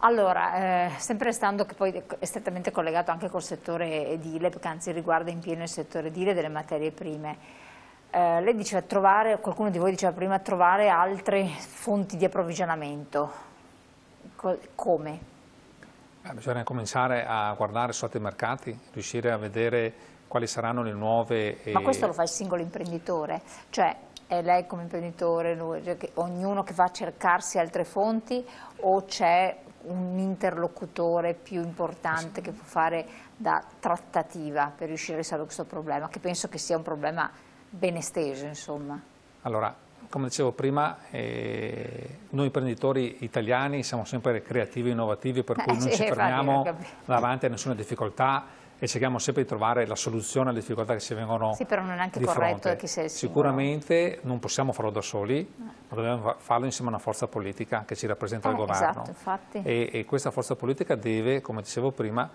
Allora, eh, sempre restando che poi è strettamente collegato anche col settore edile, perché anzi riguarda in pieno il settore edile delle materie prime, eh, lei diceva trovare, qualcuno di voi diceva prima, trovare altre fonti di approvvigionamento, Co come? Eh, bisogna cominciare a guardare sotto i mercati, riuscire a vedere quali saranno le nuove... E... Ma questo lo fa il singolo imprenditore, cioè è lei come imprenditore, lui, cioè che ognuno che va a cercarsi altre fonti o c'è un interlocutore più importante che può fare da trattativa per riuscire a risolvere questo problema, che penso che sia un problema ben esteso, insomma. Allora, come dicevo prima, eh, noi imprenditori italiani siamo sempre creativi e innovativi, per eh, cui eh, non sì, ci fermiamo davanti a nessuna difficoltà, e cerchiamo sempre di trovare la soluzione alle difficoltà che ci vengono Sì, però non è anche corretto che sia il Sicuramente non possiamo farlo da soli, no. ma dobbiamo farlo insieme a una forza politica che ci rappresenta eh, il governo. Esatto, infatti. E, e, questa forza politica deve, come dicevo prima,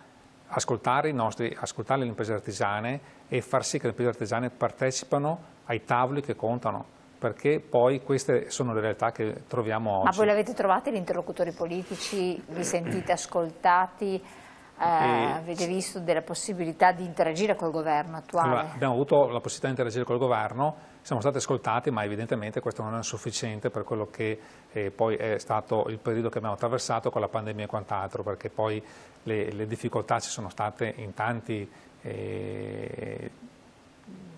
ascoltare, nostri, ascoltare le imprese artigiane e far sì che le imprese artigiane partecipano ai tavoli che contano perché poi queste sono le realtà che troviamo oggi. Ma voi l'avete trovate gli interlocutori politici? Vi sentite ascoltati? eh, avete visto della possibilità di interagire col governo attuale? Allora, abbiamo avuto la possibilità di interagire col governo, siamo stati ascoltati ma evidentemente questo non è sufficiente per quello che eh, poi è stato il periodo che abbiamo attraversato con la pandemia e quant'altro perché poi le, le, difficoltà ci sono state in tanti eh,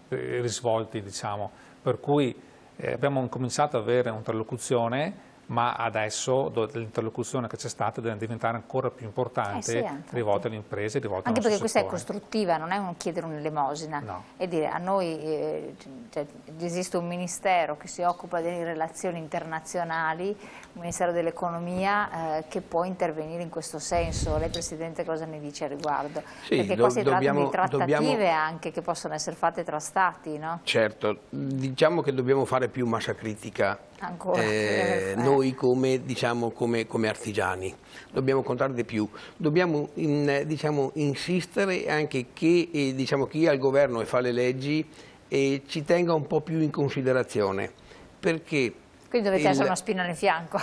risvolti diciamo, per cui eh, abbiamo cominciato ad avere un'interlocuzione ma adesso l'interlocuzione che c'è stata deve diventare ancora più importante eh sì, eh, rivolta alle imprese, rivolta Anche perché questa settore. è costruttiva, non è un chiedere un'elemosina, no. è dire a noi eh, cioè, esiste un ministero che si occupa delle relazioni internazionali, un ministero dell'economia eh, che può intervenire in questo senso, lei Presidente cosa ne dice al riguardo? Sì, perché qua si tratta di trattative dobbiamo... anche che possono essere fatte tra stati, no? Certo, diciamo che dobbiamo fare più massa critica Ancora, eh, noi come, diciamo, come, come, artigiani. Dobbiamo contare di più, dobbiamo in, diciamo, insistere anche che eh, diciamo, chi è al governo e fa le leggi eh, ci tenga un po' più in considerazione, perché quindi dovete il... essere una spina nel fianco.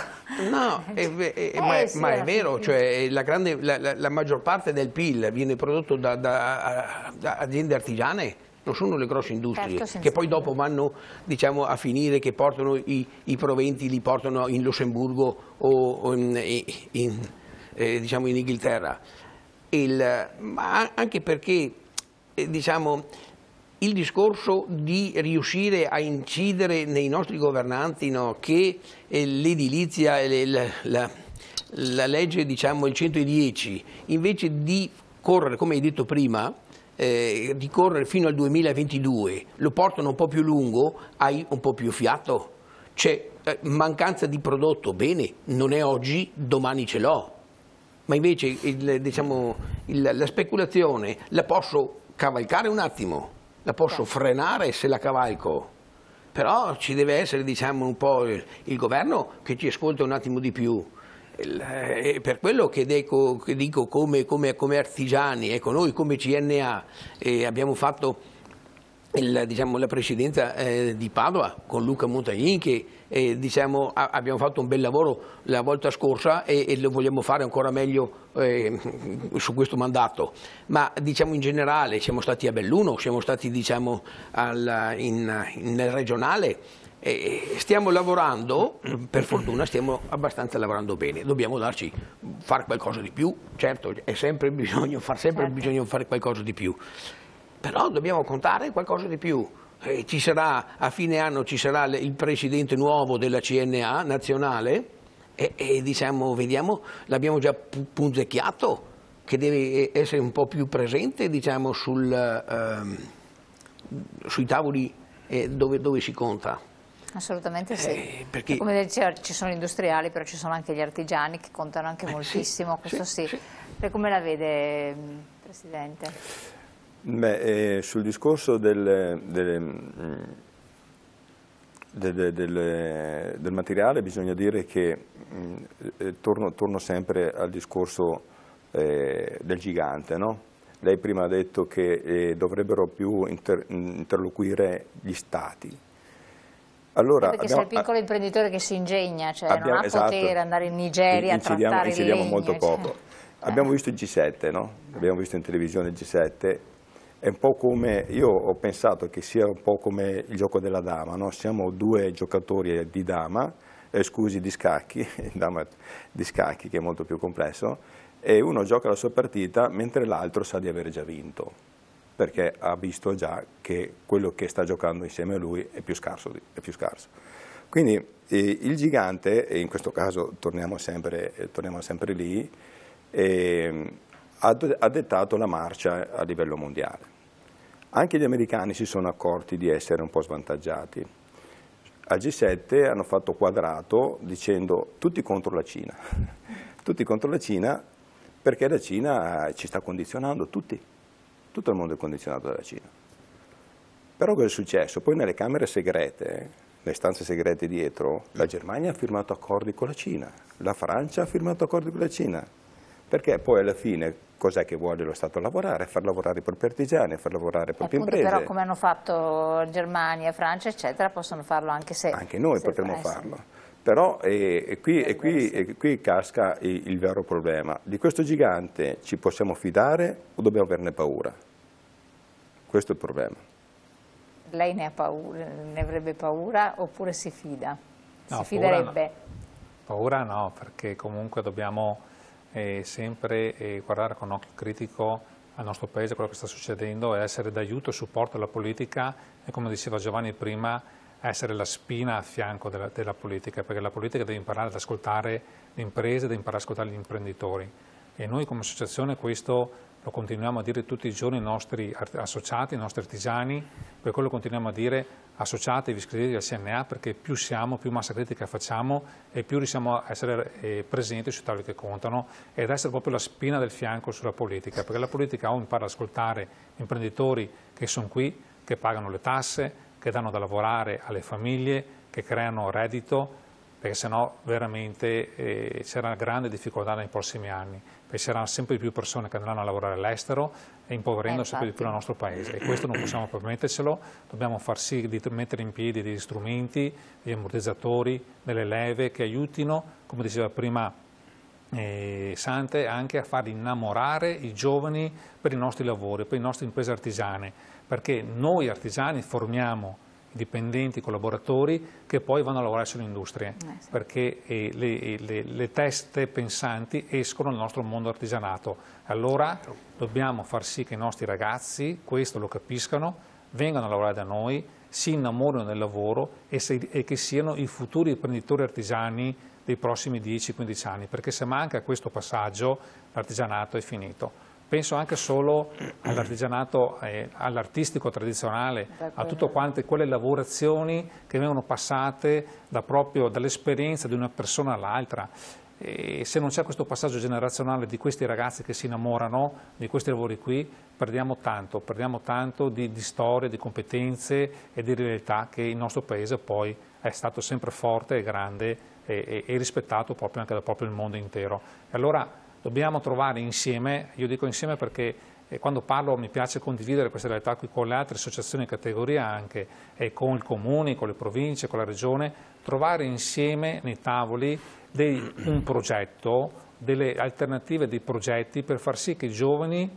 No, è, eh, eh, è, eh, ma, è, sì, ma è vero, cioè, eh, la, grande, la, la, la, maggior parte del PIL viene prodotto da, da, da aziende artigiane non sono le grosse certo, industrie certo, che poi dopo vanno diciamo, a finire che portano i, i, proventi, li portano in Lussemburgo o, o in, in, eh, diciamo in, Inghilterra. Il, ma anche perché eh, diciamo, il discorso di riuscire a incidere nei nostri governanti no, che eh, l'edilizia, la, la, la, legge diciamo, il 110, invece di correre, come hai detto prima, eh, correre fino al 2022, lo portano un po' più lungo, hai un po' più fiato. C'è cioè, eh, mancanza di prodotto, bene, non è oggi, domani ce l'ho. Ma invece il, diciamo, il, la speculazione la posso cavalcare un attimo, la posso certo. frenare se la cavalco però ci deve essere diciamo, un po' il, il, governo che ci ascolta un attimo di più eh, per quello che, deco, che dico come, come, come artigiani, ecco, noi come CNA eh, abbiamo fatto il, diciamo, la presidenza eh, di Padova con Luca Montagnin che eh, diciamo, a, abbiamo fatto un bel lavoro la volta scorsa e, e lo vogliamo fare ancora meglio eh, su questo mandato ma diciamo in generale siamo stati a Belluno siamo stati diciamo, al, in, in, nel regionale e stiamo lavorando, per fortuna stiamo abbastanza lavorando bene, dobbiamo darci, fare qualcosa di più, certo è sempre bisogno, far sempre certo. bisogno fare qualcosa di più, però dobbiamo contare qualcosa di più. Eh, ci sarà, a fine anno ci sarà il presidente nuovo della CNA nazionale e, e diciamo, vediamo, l'abbiamo già punzecchiato, che deve essere un po' più presente diciamo, sul, ehm, sui tavoli eh, dove, dove si conta. Assolutamente sì, eh, perché... come diceva ci sono gli industriali però ci sono anche gli artigiani che contano anche eh, moltissimo, sì, questo sì. sì. Lei come la vede mm, Presidente? Beh, eh, sul discorso mm, del, del, del, del, materiale bisogna dire che, mm, eh, torno, torno, sempre al discorso eh, del gigante, no? Lei prima ha detto che eh, dovrebbero più inter, interloquire gli stati, allora, perché abbiamo, sei il piccolo imprenditore che si ingegna, cioè abbiamo, non ha esatto, potere andare in Nigeria a trattare il legno, molto cioè. poco. Cioè. Abbiamo visto il G7, no? abbiamo visto in televisione il G7, è un po' come, io ho pensato che sia un po' come il gioco della dama, no? siamo due giocatori di dama, eh, scusi di scacchi, dama di scacchi che è molto più complesso, e uno gioca la sua partita mentre l'altro sa di aver già vinto perché ha visto già che quello che sta giocando insieme a lui è più scarso. È più scarso. Quindi eh, il gigante, e in questo caso torniamo sempre, eh, torniamo sempre lì, eh, ha, ha dettato la marcia a livello mondiale. Anche gli americani si sono accorti di essere un po' svantaggiati. Al G7 hanno fatto quadrato dicendo tutti contro la Cina. Tutti contro la Cina perché la Cina eh, ci sta condizionando tutti tutto il mondo è condizionato dalla Cina. Però cosa è successo? Poi nelle camere segrete, le stanze segrete dietro, la Germania ha firmato accordi con la Cina, la Francia ha firmato accordi con la Cina, perché poi alla fine cos'è che vuole lo Stato lavorare? Far lavorare i propri artigiani, far lavorare le proprie appunto, imprese. Però come hanno fatto Germania, Francia, eccetera, possono farlo anche se... Anche noi se potremmo farlo. Però eh, qui, eh, qui, eh, qui, casca il, il, vero problema. Di questo gigante ci possiamo fidare o dobbiamo averne paura? Questo è il problema. Lei ne, paura, ne avrebbe paura oppure si fida? No, si fiderebbe? Paura no. paura no, perché comunque dobbiamo eh, sempre eh, guardare con occhio critico al nostro paese quello che sta succedendo e essere d'aiuto e supporto alla politica e come diceva Giovanni prima essere la spina a fianco della, della politica, perché la politica deve imparare ad ascoltare le imprese, deve imparare ad ascoltare gli imprenditori e noi come associazione questo lo continuiamo a dire tutti i giorni ai nostri associati, ai nostri artigiani, per quello continuiamo a dire associatevi, iscrivetevi al CNA perché più siamo, più massa critica facciamo e più riusciamo a essere eh, presenti sui tavoli che contano ed essere proprio la spina del fianco sulla politica, perché la politica o impara ad ascoltare imprenditori che sono qui, che pagano le tasse, che danno da lavorare alle famiglie, che creano reddito, perché sennò veramente eh, c'era grande difficoltà nei prossimi anni, perché c'erano sempre più persone che andranno a lavorare all'estero e impoverendo eh, sempre di più il nostro paese e questo non possiamo permettercelo, dobbiamo far sì di mettere in piedi degli strumenti, degli ammortizzatori, delle leve che aiutino, come diceva prima eh, Sante, anche a far innamorare i giovani per i nostri lavori, per le nostre imprese artigiane, perché noi artigiani formiamo dipendenti, collaboratori che poi vanno a lavorare sulle industrie, eh sì. perché eh, le, eh, le, le, teste pensanti escono dal nostro mondo artigianato. Allora certo. dobbiamo far sì che i nostri ragazzi questo lo capiscano, vengano a lavorare da noi, si innamorino del lavoro e, se, e che siano i futuri imprenditori artigiani dei prossimi 10-15 anni, perché se manca questo passaggio l'artigianato è finito penso anche solo all'artigianato, eh, all'artistico tradizionale, a tutte quante quelle lavorazioni che vengono passate da dall'esperienza di una persona all'altra. E se non c'è questo passaggio generazionale di questi ragazzi che si innamorano di questi lavori qui, perdiamo tanto, perdiamo tanto di, di storie, di competenze e di realtà che il nostro paese poi è stato sempre forte e grande e, e, e rispettato proprio anche dal proprio mondo intero. E allora dobbiamo trovare insieme, io dico insieme perché eh, quando parlo mi piace condividere questa realtà qui con le altre associazioni di categoria anche, e con i comuni, con le province, con la regione, trovare insieme nei tavoli dei, un progetto, delle alternative, dei progetti per far sì che i giovani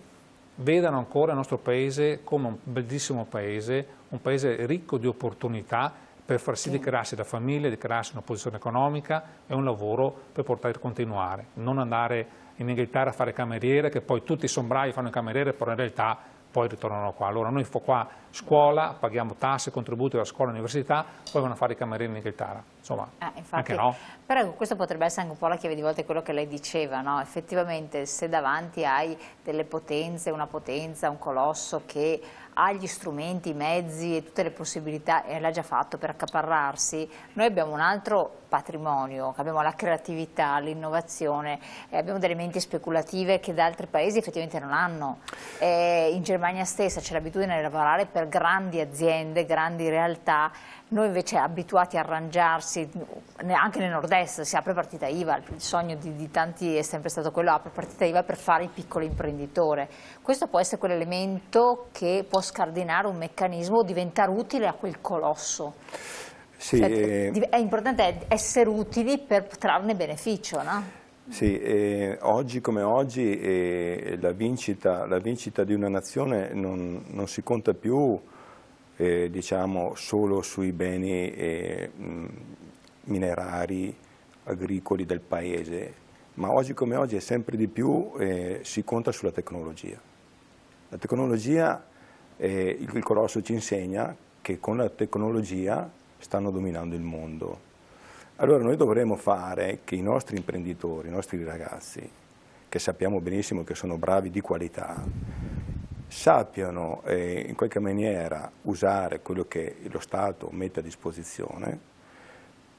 vedano ancora il nostro paese come un bellissimo paese, un paese ricco di opportunità per far sì di crearsi da famiglia, di crearsi una posizione economica e un lavoro per poter continuare, non andare in Inghilterra a fare cameriere, che poi tutti i sombrai fanno il cameriere, però in realtà poi ritornano qua. Allora noi qua scuola, paghiamo tasse, contributi alla scuola, università, poi vanno a fare i camerieri in Inghilterra. Insomma, ah, infatti, anche no. Però questo potrebbe essere anche un po' la chiave di volta di quello che lei diceva, no? Effettivamente se davanti hai delle potenze, una potenza, un colosso che ha gli strumenti, i mezzi e tutte le possibilità e l'ha già fatto per accaparrarsi, noi abbiamo un altro patrimonio, abbiamo la creatività, l'innovazione, abbiamo delle menti speculative che da altri paesi effettivamente non hanno. Eh, in Germania stessa c'è l'abitudine di lavorare per grandi aziende, grandi realtà noi invece abituati a arrangiarsi, anche nel nord-est si apre partita IVA, il sogno di, di, tanti è sempre stato quello, apre partita IVA per fare il piccolo imprenditore. Questo può essere quell'elemento che può scardinare un meccanismo o diventare utile a quel colosso. Sì, cioè, eh... È importante essere utili per trarne beneficio, no? Sì, eh, oggi come oggi eh, la, vincita, la, vincita, di una nazione non, non si conta più eh, diciamo, solo sui beni eh, minerari, agricoli del paese, ma oggi come oggi è sempre di più eh, si conta sulla tecnologia. La tecnologia, eh, il, il Colosso ci insegna che con la tecnologia stanno dominando il mondo. Allora noi dovremmo fare che i nostri imprenditori, i nostri ragazzi, che sappiamo benissimo che sono bravi di qualità, sappiano eh, in qualche maniera usare quello che lo Stato mette a disposizione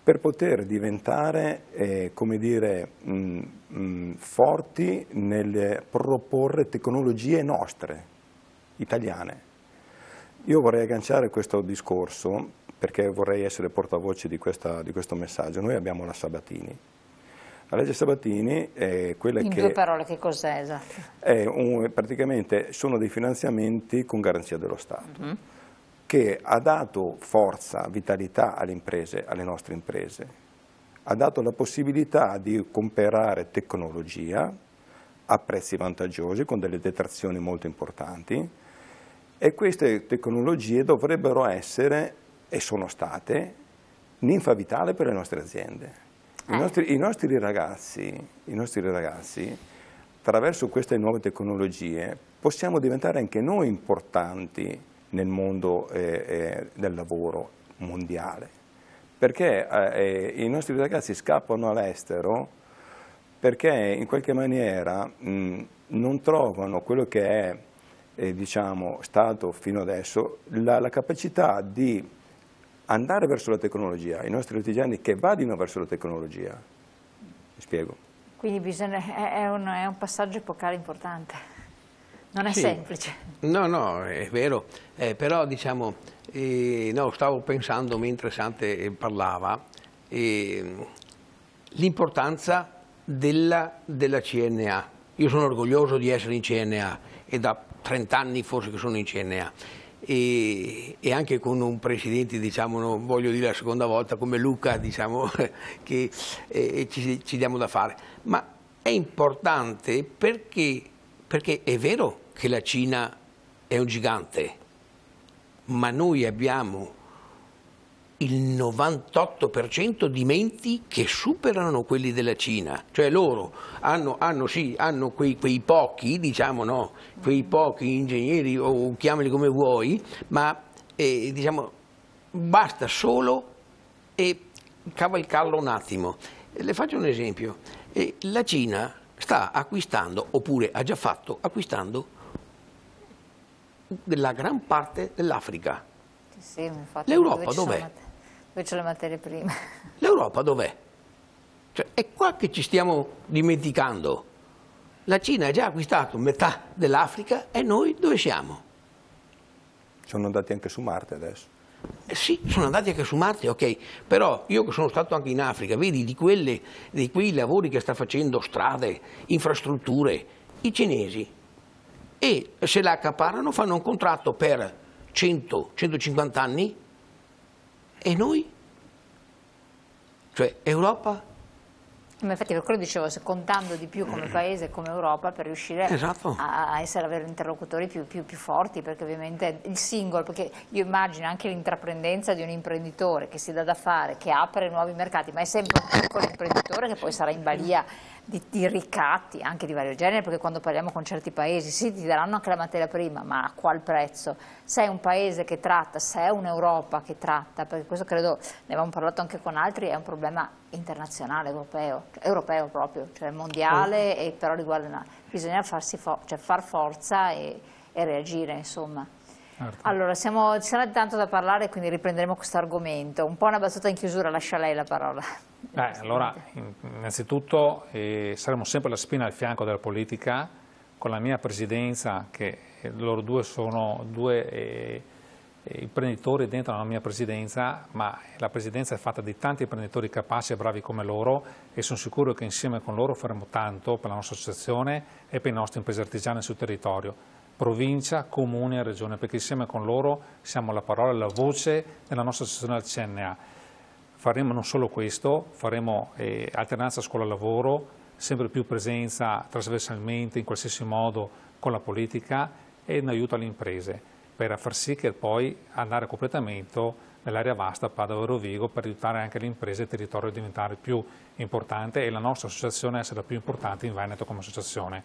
per poter diventare eh, come dire, mh, mm, mh, mm, forti nel proporre tecnologie nostre, italiane. Io vorrei agganciare questo discorso perché vorrei essere portavoce di, questa, di questo messaggio. Noi abbiamo la Sabatini, la legge Sabatini è eh, quella In che... In due parole che cos'è esatto? Un, praticamente sono dei finanziamenti con garanzia dello Stato. Mm -hmm che ha dato forza, vitalità alle imprese, alle nostre imprese, ha dato la possibilità di comprare tecnologia a prezzi vantaggiosi con delle detrazioni molto importanti e queste tecnologie dovrebbero essere e sono state ninfa vitale per le nostre aziende. I eh. nostri, i, nostri ragazzi, I nostri ragazzi, attraverso queste nuove tecnologie, possiamo diventare anche noi importanti nel mondo eh, eh del lavoro mondiale, perché eh, eh, i nostri ragazzi scappano all'estero perché in qualche maniera mh, non trovano quello che è eh, diciamo, stato fino adesso la, la capacità di andare verso la tecnologia, i nostri artigiani che vadino verso la tecnologia. Mi spiego. Quindi bisogna, è, un, è, un, passaggio epocale importante, non è sì. semplice. No, no, è vero, eh, però diciamo, eh, no, stavo pensando mentre Sante eh, parlava, eh, l'importanza della, della CNA. Io sono orgoglioso di essere in CNA e da 30 anni forse che sono in CNA e, e, anche con un presidente, diciamo, non voglio dire la seconda volta, come Luca, diciamo, che eh, ci, ci, diamo da fare. Ma è importante perché, perché è vero che la Cina è un gigante, ma noi abbiamo il 98% di menti che superano quelli della Cina, cioè loro hanno, hanno, sì, hanno quei, quei, pochi, diciamo no, quei pochi ingegneri o chiamali come vuoi, ma eh, diciamo, basta solo e cavalcarlo un attimo. Le faccio un esempio, eh, la Cina sta acquistando, oppure ha già fatto, acquistando la gran parte dell'Africa. Sì, L'Europa dov'è? invece le materie prime. L'Europa dov'è? Cioè, è qua che ci stiamo dimenticando. La Cina ha già acquistato metà dell'Africa e noi dove siamo? Sono andati anche su Marte adesso. Eh sì, sono andati anche su Marte, ok, però io che sono stato anche in Africa, vedi di, quelle, di quei lavori che sta facendo, strade, infrastrutture, i cinesi, e se la accaparrano fanno un contratto per 100-150 anni e noi? Cioè Europa ma infatti per quello dicevo, se contando di più come paese come Europa per riuscire esatto. a, essere, avere interlocutori più, più, più, forti, perché ovviamente il singolo, perché io immagino anche l'intraprendenza di un imprenditore che si dà da fare, che apre nuovi mercati, ma è sempre un piccolo imprenditore che poi sarà in balia di, di ricatti anche di vario genere, perché quando parliamo con certi paesi, sì ti daranno anche la materia prima, ma a qual prezzo? Se è un paese che tratta, se è un'Europa che tratta, perché questo credo, ne avevamo parlato anche con altri, è un problema internazionale, europeo, europeo proprio, cioè mondiale, e però riguarda, bisogna fo cioè far forza e, e reagire insomma. Certo. Allora, siamo, ci sarà tanto da parlare, quindi riprenderemo questo argomento. Un po' una battuta in chiusura, lascia lei la parola. Beh, allora, innanzitutto eh, saremo sempre la spina al fianco della politica, con la mia presidenza, che loro due sono due eh, eh, imprenditori dentro la mia presidenza, ma la presidenza è fatta di tanti imprenditori capaci e bravi come loro e sono sicuro che insieme con loro faremo tanto per la nostra associazione e per le nostre imprese artigiane sul territorio, provincia, comune e regione, perché insieme con loro siamo la parola e la voce della nostra associazione al CNA. Faremo non solo questo, faremo eh, alternanza scuola-lavoro, sempre più presenza trasversalmente in qualsiasi modo con la politica e in aiuto alle imprese per far sì che poi andare a completamento nell'area vasta Padova-Rovigo per aiutare anche le imprese e il territorio a diventare più importante e la nostra associazione a essere la più importante in Veneto come associazione.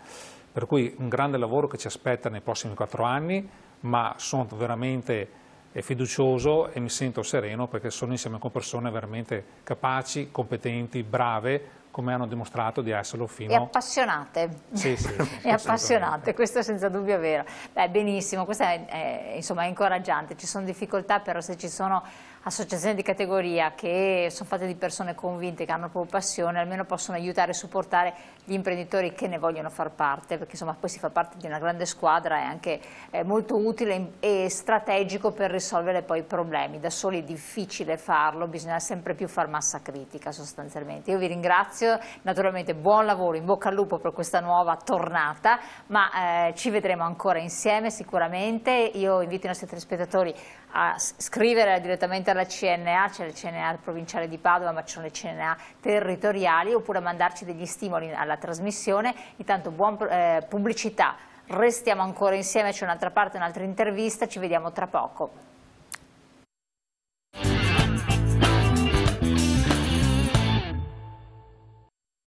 Per cui un grande lavoro che ci aspetta nei prossimi quattro anni, ma sono veramente eh, fiducioso e mi sento sereno perché sono insieme con persone veramente capaci, competenti, brave, come hanno dimostrato di esserlo fino... E appassionate. Sì, sì. e appassionate, questo senza dubbio è vero. Beh, benissimo, questo è, è, insomma, è incoraggiante, ci sono difficoltà, però se ci sono associazioni di categoria che sono fatte di persone convinte, che hanno proprio passione, almeno possono aiutare e supportare gli imprenditori che ne vogliono far parte, perché insomma poi si fa parte di una grande squadra, e anche eh, molto utile e strategico per risolvere poi i problemi, da soli è difficile farlo, bisogna sempre più far massa critica sostanzialmente. Io vi ringrazio, naturalmente buon lavoro, in bocca al lupo per questa nuova tornata, ma eh, ci vedremo ancora insieme sicuramente, io invito i nostri telespettatori a scrivere direttamente iscritta alla CNA, c'è la CNA provinciale di Padova ma ci sono le CNA territoriali oppure a mandarci degli stimoli alla trasmissione, intanto buona eh, pubblicità, restiamo ancora insieme, c'è un'altra parte, un'altra intervista, ci vediamo tra poco.